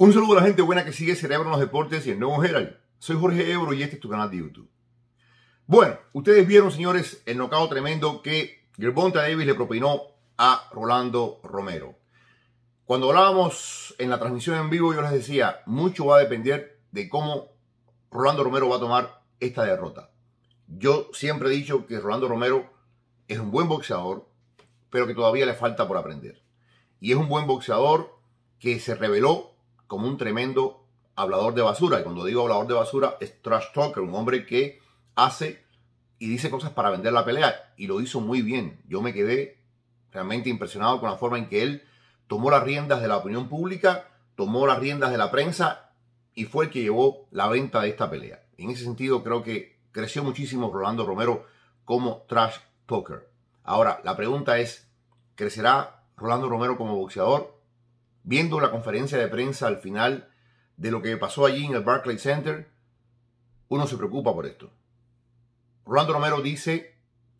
Un saludo a la gente buena que sigue Cerebro en los Deportes y el Nuevo Herald. Soy Jorge Ebro y este es tu canal de YouTube. Bueno, ustedes vieron, señores, el nocao tremendo que Gervonta Davis le propinó a Rolando Romero. Cuando hablábamos en la transmisión en vivo, yo les decía, mucho va a depender de cómo Rolando Romero va a tomar esta derrota. Yo siempre he dicho que Rolando Romero es un buen boxeador, pero que todavía le falta por aprender. Y es un buen boxeador que se reveló como un tremendo hablador de basura. Y cuando digo hablador de basura, es trash talker, un hombre que hace y dice cosas para vender la pelea. Y lo hizo muy bien. Yo me quedé realmente impresionado con la forma en que él tomó las riendas de la opinión pública, tomó las riendas de la prensa y fue el que llevó la venta de esta pelea. En ese sentido, creo que creció muchísimo Rolando Romero como trash talker. Ahora, la pregunta es, ¿crecerá Rolando Romero como boxeador? viendo la conferencia de prensa al final de lo que pasó allí en el Barclays Center, uno se preocupa por esto. Rolando Romero dice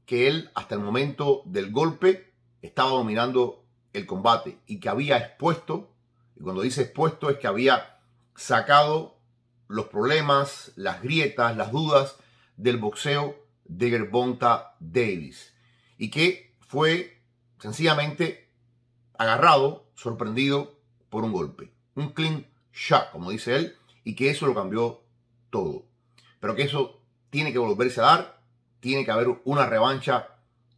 que él hasta el momento del golpe estaba dominando el combate y que había expuesto, y cuando dice expuesto es que había sacado los problemas, las grietas, las dudas del boxeo de Gervonta Davis y que fue sencillamente agarrado, sorprendido por un golpe. Un clean shot, como dice él, y que eso lo cambió todo. Pero que eso tiene que volverse a dar, tiene que haber una revancha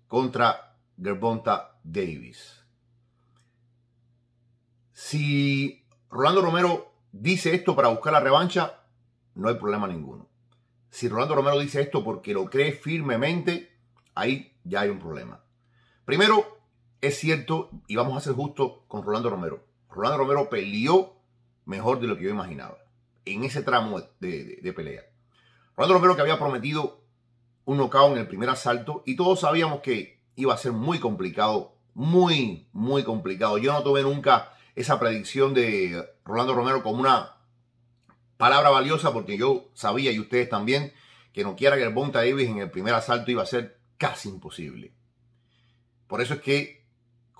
contra Gerbonta Davis. Si Rolando Romero dice esto para buscar la revancha, no hay problema ninguno. Si Rolando Romero dice esto porque lo cree firmemente, ahí ya hay un problema. Primero, es cierto, y vamos a ser justos con Rolando Romero. Rolando Romero peleó mejor de lo que yo imaginaba en ese tramo de, pelea. Rolando Romero que había prometido un knockout en el primer asalto y todos sabíamos que iba a ser muy complicado, muy, muy complicado. Yo no tomé nunca esa predicción de Rolando Romero como una palabra valiosa porque yo sabía y ustedes también que no quiera que el Bonta Davis en el primer asalto iba a ser casi imposible. Por eso es que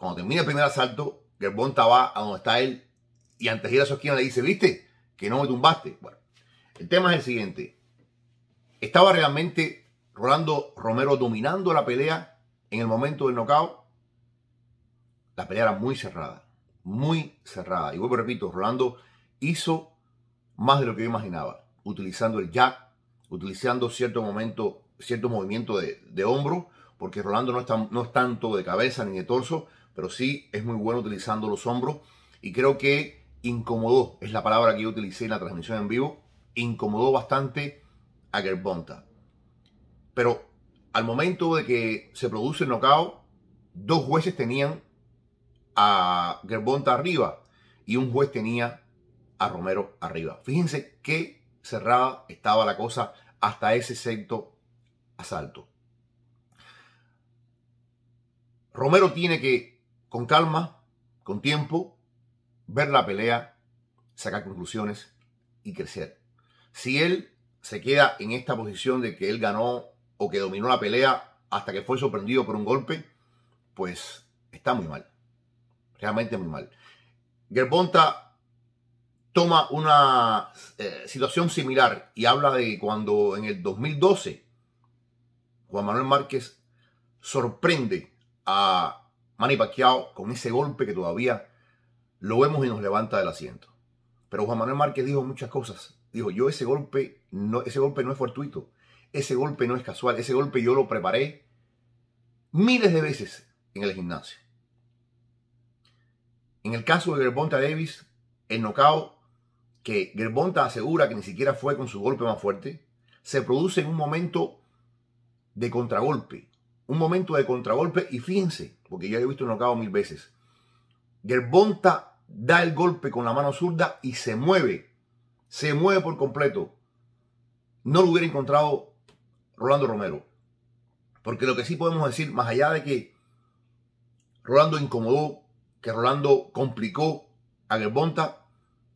cuando termina el primer asalto, Gerbonta va a donde está él y antes de ir a su esquina le dice, viste, que no me tumbaste. Bueno, el tema es el siguiente. ¿Estaba realmente Rolando Romero dominando la pelea en el momento del knockout? La pelea era muy cerrada, muy cerrada. Y vuelvo, a repito, Rolando hizo más de lo que yo imaginaba, utilizando el jack, utilizando cierto momento, cierto movimiento de, hombro, porque Rolando no es tanto de cabeza ni de torso, pero sí es muy bueno utilizando los hombros y creo que incomodó, es la palabra que yo utilicé en la transmisión en vivo, incomodó bastante a Gerbonta. Pero al momento de que se produce el knockout, dos jueces tenían a Gerbonta arriba y un juez tenía a Romero arriba. Fíjense qué cerrada estaba la cosa hasta ese sexto asalto. Romero tiene que con calma, con tiempo, ver la pelea, sacar conclusiones y crecer. Si él se queda en esta posición de que él ganó o que dominó la pelea hasta que fue sorprendido por un golpe, pues está muy mal. Realmente muy mal. Gerbonta toma una eh, situación similar y habla de cuando en el 2012 Juan Manuel Márquez sorprende a Manny Pacquiao con ese golpe que todavía lo vemos y nos levanta del asiento. Pero Juan Manuel Márquez dijo muchas cosas. Dijo, yo ese golpe no, ese golpe no es fortuito, ese golpe no es casual, ese golpe yo lo preparé miles de veces en el gimnasio. En el caso de Gerbonta Davis, el nocao que Gervonta asegura que ni siquiera fue con su golpe más fuerte, se produce en un momento de contragolpe. Un momento de contragolpe y fíjense, porque yo he visto un nocao mil veces. Gerbonta da el golpe con la mano zurda y se mueve. Se mueve por completo. No lo hubiera encontrado Rolando Romero. Porque lo que sí podemos decir, más allá de que Rolando incomodó, que Rolando complicó a Gerbonta,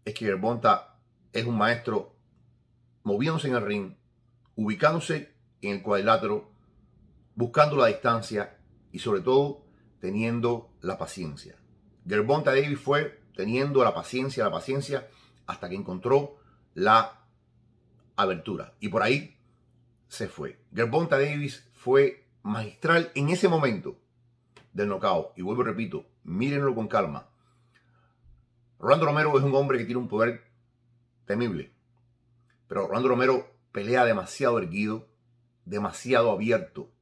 es que Gerbonta es un maestro moviéndose en el ring, ubicándose en el cuadrilátero, buscando la distancia y sobre todo teniendo la paciencia. Gervonta Davis fue teniendo la paciencia, la paciencia, hasta que encontró la abertura. Y por ahí se fue. Gervonta Davis fue magistral en ese momento del knockout. Y vuelvo y repito, mírenlo con calma. Rolando Romero es un hombre que tiene un poder temible. Pero Rolando Romero pelea demasiado erguido, demasiado abierto.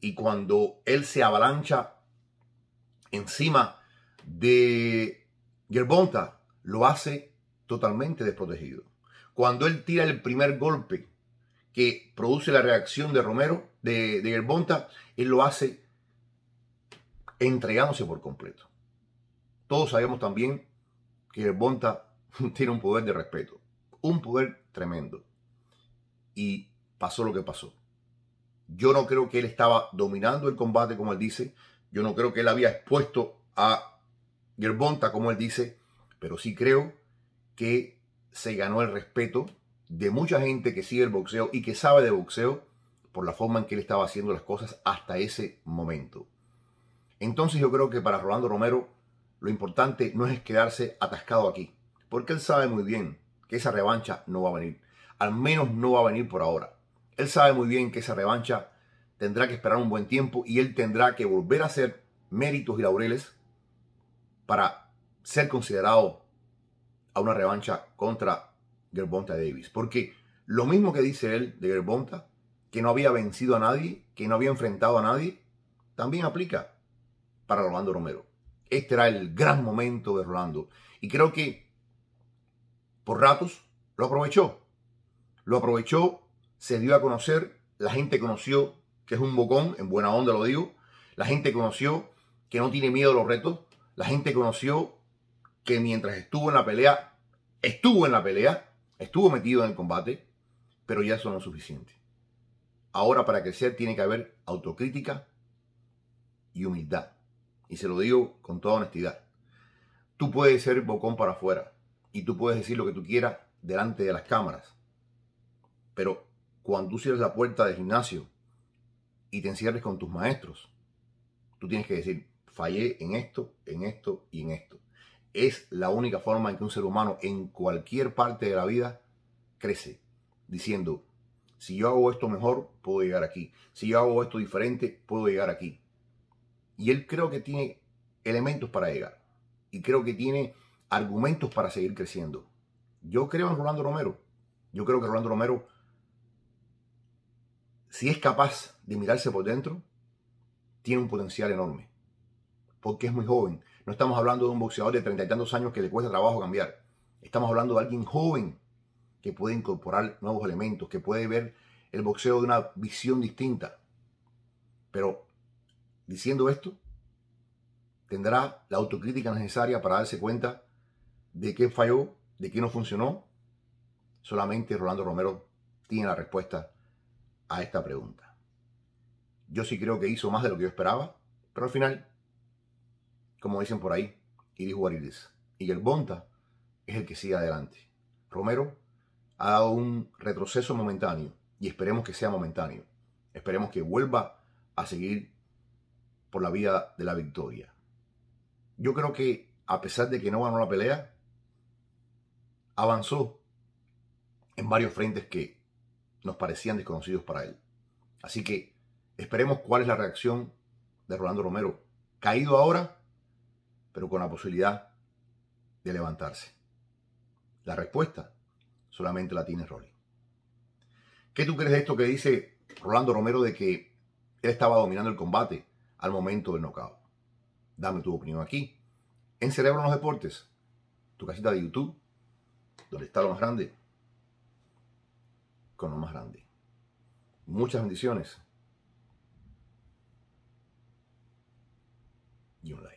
Y cuando él se avalancha encima de Gerbonta, lo hace totalmente desprotegido. Cuando él tira el primer golpe que produce la reacción de Romero, de, de Gerbonta, él lo hace entregándose por completo. Todos sabemos también que Gerbonta tiene un poder de respeto, un poder tremendo. Y pasó lo que pasó. Yo no creo que él estaba dominando el combate, como él dice, yo no creo que él había expuesto a Gerbonta, como él dice, pero sí creo que se ganó el respeto de mucha gente que sigue el boxeo y que sabe de boxeo por la forma en que él estaba haciendo las cosas hasta ese momento. Entonces yo creo que para Rolando Romero lo importante no es quedarse atascado aquí, porque él sabe muy bien que esa revancha no va a venir. Al menos no va a venir por ahora. Él sabe muy bien que esa revancha tendrá que esperar un buen tiempo y él tendrá que volver a hacer méritos y laureles para ser considerado a una revancha contra Gerbonta Davis. Porque lo mismo que dice él de Gerbonta, que no había vencido a nadie, que no había enfrentado a nadie, también aplica para Rolando Romero. Este era el gran momento de Rolando. Y creo que por ratos lo aprovechó. Lo aprovechó, se dio a conocer, la gente conoció es un bocón, en buena onda lo digo, la gente conoció que no tiene miedo a los retos, la gente conoció que mientras estuvo en la pelea, estuvo en la pelea, estuvo metido en el combate, pero ya eso no es suficiente. Ahora para crecer tiene que haber autocrítica y humildad. Y se lo digo con toda honestidad. Tú puedes ser bocón para afuera y tú puedes decir lo que tú quieras delante de las cámaras. Pero cuando tú cierres la puerta del gimnasio y te encierres con tus maestros. Tú tienes que decir, fallé en esto, en esto y en esto. Es la única forma en que un ser humano en cualquier parte de la vida crece, diciendo, si yo hago esto mejor, puedo llegar aquí. Si yo hago esto diferente, puedo llegar aquí. Y él creo que tiene elementos para llegar. Y creo que tiene argumentos para seguir creciendo. Yo creo en Rolando Romero. Yo creo que Rolando Romero si es capaz de mirarse por dentro, tiene un potencial enorme. Porque es muy joven. No estamos hablando de un boxeador de treinta y tantos años que le cuesta trabajo cambiar. Estamos hablando de alguien joven que puede incorporar nuevos elementos, que puede ver el boxeo de una visión distinta. Pero diciendo esto, tendrá la autocrítica necesaria para darse cuenta de qué falló, de qué no funcionó. Solamente Rolando Romero tiene la respuesta a esta pregunta. Yo sí creo que hizo más de lo que yo esperaba, pero al final, como dicen por ahí, Iris Guariris Y el Bonta es el que sigue adelante. Romero ha dado un retroceso momentáneo y esperemos que sea momentáneo. Esperemos que vuelva a seguir por la vía de la victoria. Yo creo que a pesar de que no ganó la pelea, avanzó en varios frentes que nos parecían desconocidos para él. Así que esperemos cuál es la reacción de Rolando Romero, caído ahora, pero con la posibilidad de levantarse. La respuesta solamente la tiene Rolly. ¿Qué tú crees de esto que dice Rolando Romero de que él estaba dominando el combate al momento del knockout? Dame tu opinión aquí, en Cerebro en los Deportes, tu casita de YouTube, donde está lo más grande, con más grande. Muchas bendiciones. Y un like.